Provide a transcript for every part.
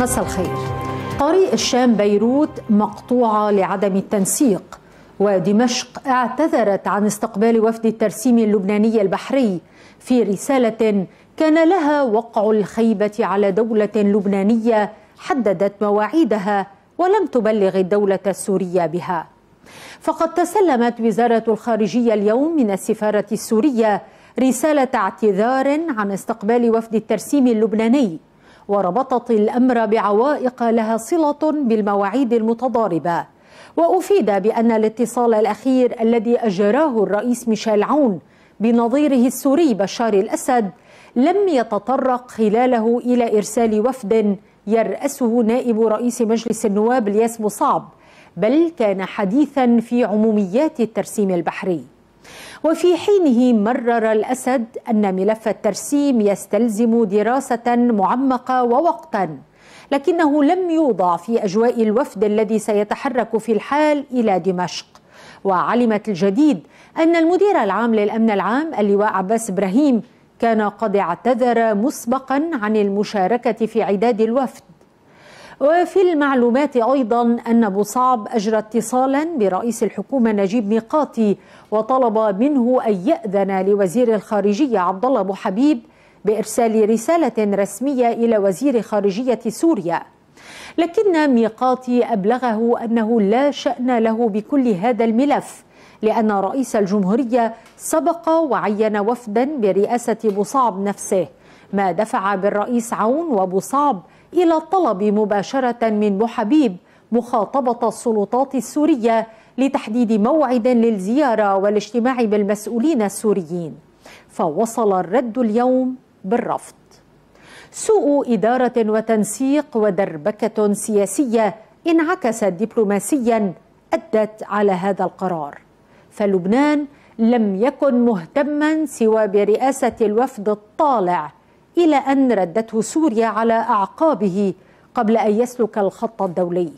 مساء الخير طريق الشام بيروت مقطوعة لعدم التنسيق ودمشق اعتذرت عن استقبال وفد الترسيم اللبناني البحري في رسالة كان لها وقع الخيبة على دولة لبنانية حددت مواعيدها ولم تبلغ الدولة السورية بها فقد تسلمت وزارة الخارجية اليوم من السفارة السورية رسالة اعتذار عن استقبال وفد الترسيم اللبناني وربطت الامر بعوائق لها صله بالمواعيد المتضاربه وافيد بان الاتصال الاخير الذي اجراه الرئيس ميشيل عون بنظيره السوري بشار الاسد لم يتطرق خلاله الى ارسال وفد يراسه نائب رئيس مجلس النواب الياس مصعب بل كان حديثا في عموميات الترسيم البحري وفي حينه مرر الأسد أن ملف الترسيم يستلزم دراسة معمقة ووقتا لكنه لم يوضع في أجواء الوفد الذي سيتحرك في الحال إلى دمشق وعلمت الجديد أن المدير العام للأمن العام اللواء عباس إبراهيم كان قد اعتذر مسبقا عن المشاركة في عداد الوفد وفي المعلومات أيضا أن بوصعب أجرى اتصالا برئيس الحكومة نجيب ميقاتي وطلب منه أن يأذن لوزير الخارجية عبد الله أبو حبيب بإرسال رسالة رسمية إلى وزير خارجية سوريا لكن ميقاتي أبلغه أنه لا شأن له بكل هذا الملف لأن رئيس الجمهورية سبق وعين وفدا برئاسة بوصعب نفسه ما دفع بالرئيس عون وبوصعب إلى الطلب مباشرة من بوحبيب مخاطبة السلطات السورية لتحديد موعد للزيارة والاجتماع بالمسؤولين السوريين فوصل الرد اليوم بالرفض سوء إدارة وتنسيق ودربكة سياسية انعكست دبلوماسيا أدت على هذا القرار فلبنان لم يكن مهتما سوى برئاسة الوفد الطالع إلى أن ردته سوريا على أعقابه قبل أن يسلك الخط الدولي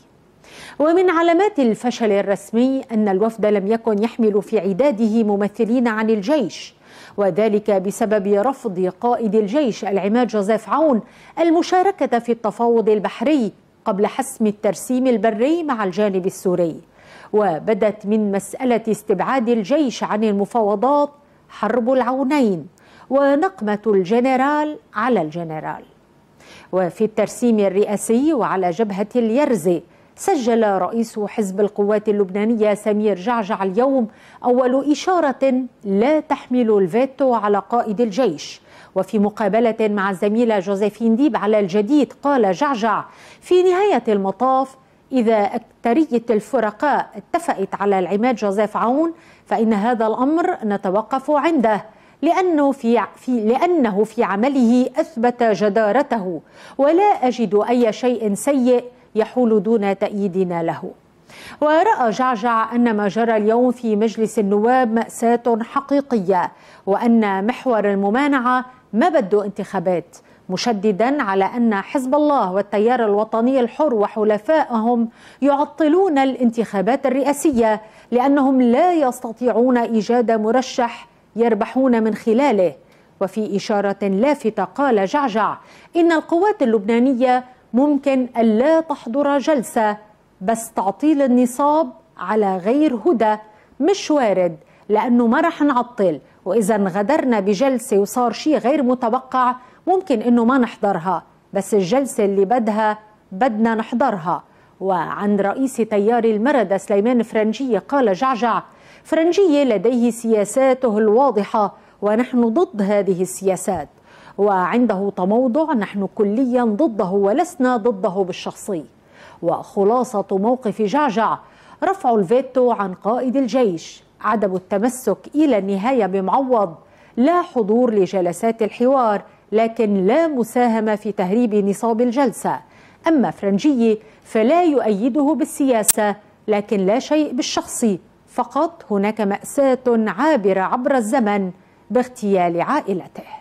ومن علامات الفشل الرسمي أن الوفد لم يكن يحمل في عداده ممثلين عن الجيش وذلك بسبب رفض قائد الجيش العماد جوزيف عون المشاركة في التفاوض البحري قبل حسم الترسيم البري مع الجانب السوري وبدت من مسألة استبعاد الجيش عن المفاوضات حرب العونين ونقمة الجنرال على الجنرال وفي الترسيم الرئاسي وعلى جبهة اليرزي سجل رئيس حزب القوات اللبنانية سمير جعجع اليوم أول إشارة لا تحمل الفيتو على قائد الجيش وفي مقابلة مع الزميلة جوزيفين ديب على الجديد قال جعجع في نهاية المطاف إذا أكترية الفرقاء اتفقت على العماد جوزيف عون فإن هذا الأمر نتوقف عنده لأنه في, في لأنه في عمله أثبت جدارته ولا أجد أي شيء سيء يحول دون تأييدنا له ورأى جعجع أن ما جرى اليوم في مجلس النواب مأساة حقيقية وأن محور الممانعة ما بده انتخابات مشددا على أن حزب الله والتيار الوطني الحر وحلفائهم يعطلون الانتخابات الرئاسية لأنهم لا يستطيعون إيجاد مرشح يربحون من خلاله وفي إشارة لافتة قال جعجع إن القوات اللبنانية ممكن ألا تحضر جلسة بس تعطيل النصاب على غير هدى مش وارد لأنه ما رح نعطل وإذا انغدرنا بجلسة وصار شيء غير متوقع ممكن إنه ما نحضرها بس الجلسة اللي بدها بدنا نحضرها وعن رئيس تيار المردة سليمان فرنجية قال جعجع فرنجي لديه سياساته الواضحة ونحن ضد هذه السياسات وعنده تموضع نحن كليا ضده ولسنا ضده بالشخصي وخلاصة موقف جعجع رفع الفيتو عن قائد الجيش عدم التمسك إلى النهاية بمعوض لا حضور لجلسات الحوار لكن لا مساهمة في تهريب نصاب الجلسة أما فرنجي فلا يؤيده بالسياسة لكن لا شيء بالشخصي فقط هناك مأساة عابرة عبر الزمن باغتيال عائلته